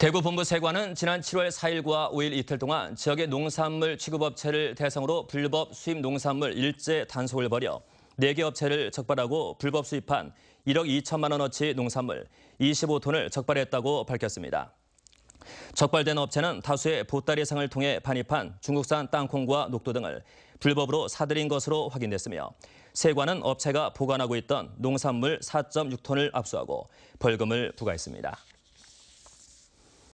대구 본부 세관은 지난 7월 4일과 5일 이틀 동안 지역의 농산물 취급업체를 대상으로 불법 수입 농산물 일제 단속을 벌여 4개 업체를 적발하고 불법 수입한 1억 2천만 원어치 농산물 25톤을 적발했다고 밝혔습니다. 적발된 업체는 다수의 보따리상을 통해 반입한 중국산 땅콩과 녹두 등을 불법으로 사들인 것으로 확인됐으며 세관은 업체가 보관하고 있던 농산물 4.6톤을 압수하고 벌금을 부과했습니다.